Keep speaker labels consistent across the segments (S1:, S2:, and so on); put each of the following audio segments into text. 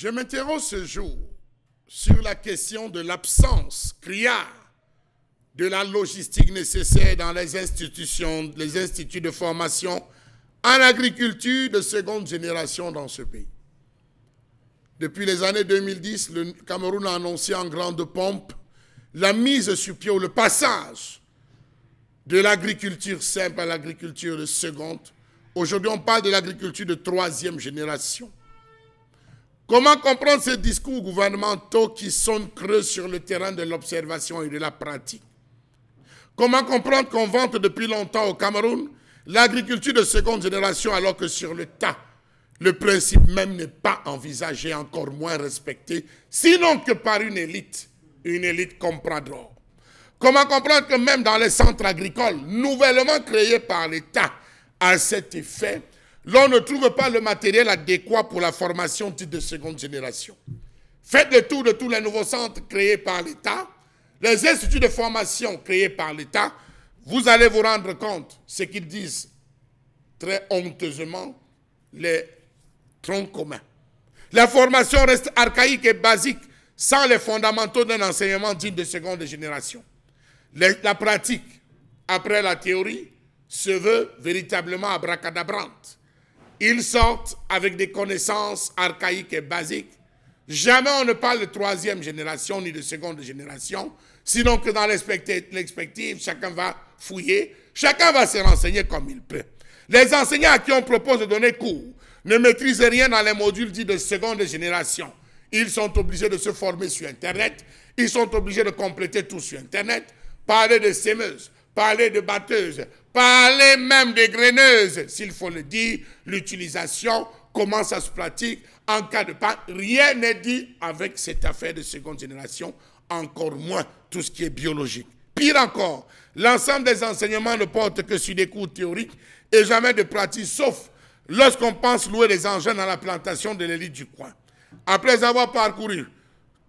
S1: Je m'interroge ce jour sur la question de l'absence cria, de la logistique nécessaire dans les institutions, les instituts de formation en agriculture de seconde génération dans ce pays. Depuis les années 2010, le Cameroun a annoncé en grande pompe la mise sur pied ou le passage de l'agriculture simple à l'agriculture de seconde. Aujourd'hui, on parle de l'agriculture de troisième génération. Comment comprendre ces discours gouvernementaux qui sont creux sur le terrain de l'observation et de la pratique Comment comprendre qu'on vante depuis longtemps au Cameroun l'agriculture de seconde génération alors que sur le tas, le principe même n'est pas envisagé, encore moins respecté, sinon que par une élite, une élite comprendra. Comment comprendre que même dans les centres agricoles, nouvellement créés par l'État, à cet effet, l'on ne trouve pas le matériel adéquat pour la formation dite de seconde génération. Faites le tour de tous les nouveaux centres créés par l'État, les instituts de formation créés par l'État, vous allez vous rendre compte ce qu'ils disent très honteusement, les troncs communs. La formation reste archaïque et basique sans les fondamentaux d'un enseignement digne de seconde génération. la pratique, après la théorie, se veut véritablement abracadabrante. Ils sortent avec des connaissances archaïques et basiques. Jamais on ne parle de troisième génération ni de seconde génération, sinon que dans l'expective, chacun va fouiller, chacun va se renseigner comme il peut. Les enseignants à qui on propose de donner cours ne maîtrisent rien dans les modules dits de seconde génération. Ils sont obligés de se former sur Internet, ils sont obligés de compléter tout sur Internet, parler de SEMEUS, parler de batteuses, parler même de graineuses, s'il faut le dire, l'utilisation, comment ça se pratique, en cas de pas, rien n'est dit avec cette affaire de seconde génération, encore moins tout ce qui est biologique. Pire encore, l'ensemble des enseignements ne portent que sur des cours théoriques et jamais de pratique, sauf lorsqu'on pense louer les engins dans la plantation de l'élite du coin. Après avoir parcouru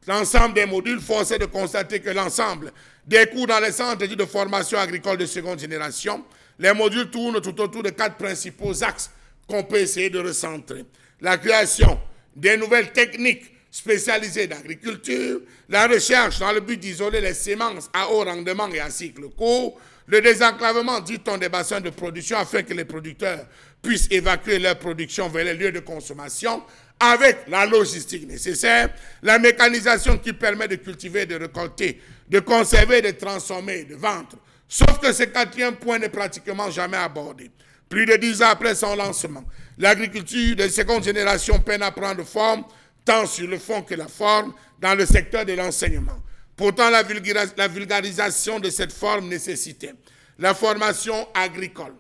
S1: l'ensemble des modules, force de constater que l'ensemble des cours dans les centres de formation agricole de seconde génération, les modules tournent tout autour de quatre principaux axes qu'on peut essayer de recentrer. La création des nouvelles techniques spécialisées d'agriculture, la recherche dans le but d'isoler les semences à haut rendement et à cycle court, le désenclavement, dit-on, des bassins de production afin que les producteurs puissent évacuer leur production vers les lieux de consommation avec la logistique nécessaire, la mécanisation qui permet de cultiver, de récolter, de conserver, de transformer, de vendre. Sauf que ce quatrième point n'est pratiquement jamais abordé. Plus de dix ans après son lancement, l'agriculture de seconde génération peine à prendre forme, tant sur le fond que la forme, dans le secteur de l'enseignement. Pourtant, la vulgarisation de cette forme nécessitait la formation agricole,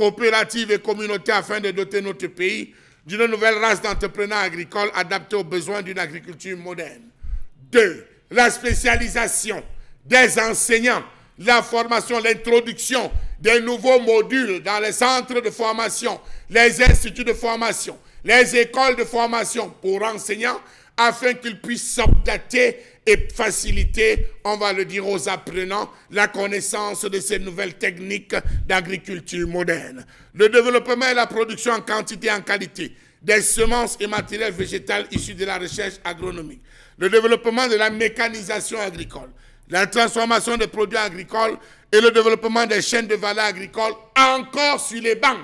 S1: coopératives et communautés afin de doter notre pays d'une nouvelle race d'entrepreneurs agricoles adaptés aux besoins d'une agriculture moderne. 2. La spécialisation des enseignants, la formation, l'introduction des nouveaux modules dans les centres de formation, les instituts de formation, les écoles de formation pour enseignants afin qu'ils puissent s'adapter et faciliter, on va le dire aux apprenants, la connaissance de ces nouvelles techniques d'agriculture moderne. Le développement et la production en quantité et en qualité des semences et matériels végétaux issus de la recherche agronomique. Le développement de la mécanisation agricole, la transformation des produits agricoles et le développement des chaînes de valeur agricole encore sur les bancs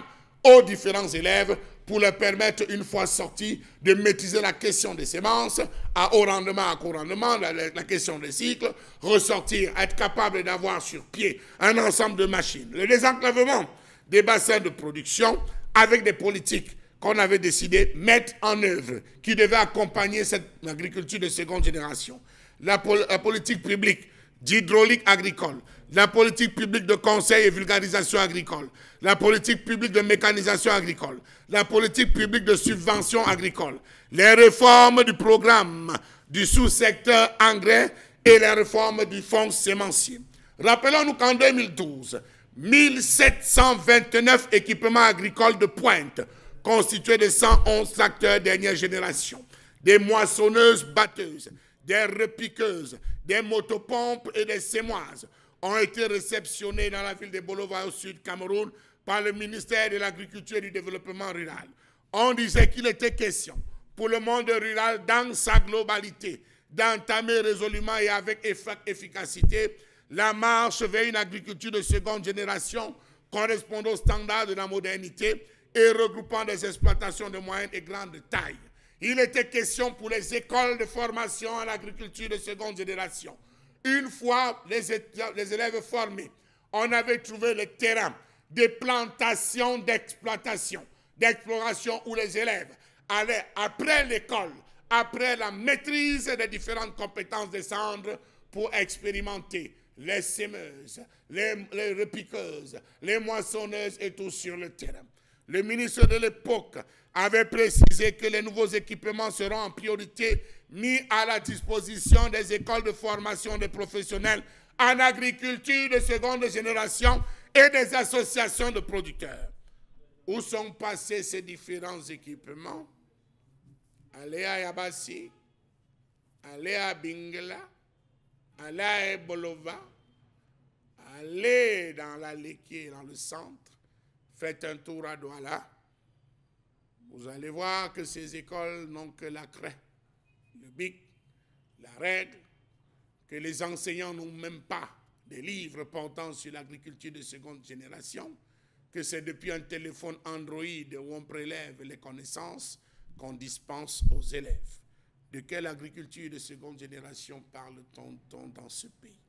S1: aux différents élèves pour leur permettre, une fois sortis, de maîtriser la question des semences à haut rendement, à court rendement, la, question des cycles, ressortir, être capable d'avoir sur pied un ensemble de machines. Le désenclavement des bassins de production avec des politiques qu'on avait décidé mettre en œuvre, qui devaient accompagner cette agriculture de seconde génération. la politique publique d'hydraulique agricole, la politique publique de conseil et vulgarisation agricole, la politique publique de mécanisation agricole, la politique publique de subvention agricole, les réformes du programme du sous-secteur engrais et les réformes du fonds sémencier. Rappelons-nous qu'en 2012, 1729 équipements agricoles de pointe, constitués de 111 acteurs dernière génération, des moissonneuses batteuses, des repiqueuses, des motopompes et des sémoises ont été réceptionnés dans la ville de Bolova au sud Cameroun par le ministère de l'Agriculture et du Développement rural. On disait qu'il était question pour le monde rural dans sa globalité d'entamer résolument et avec efficacité la marche vers une agriculture de seconde génération correspondant aux standards de la modernité et regroupant des exploitations de moyenne et grande taille. Il était question pour les écoles de formation à l'agriculture de seconde génération. Une fois les, élèves formés, on avait trouvé le terrain des plantations d'exploitation, d'exploration où les élèves allaient après l'école, après la maîtrise des différentes compétences des cendres pour expérimenter les semeuses, les, les repiqueuses, les moissonneuses et tout sur le terrain. Le ministre de l'époque avait précisé que les nouveaux équipements seront en priorité mis à la disposition des écoles de formation des professionnels en agriculture de seconde génération et des associations de producteurs. Où sont passés ces différents équipements Allez à Yabassi, allez à Bingla, allez à Bolova, allez dans la Léquier, dans le centre Faites un tour à Douala. Vous allez voir que ces écoles n'ont que la craie, le bic, la règle, que les enseignants n'ont même pas des livres portant sur l'agriculture de seconde génération, que c'est depuis un téléphone Android où on prélève les connaissances qu'on dispense aux élèves. De quelle agriculture de seconde génération parle-t-on dans ce pays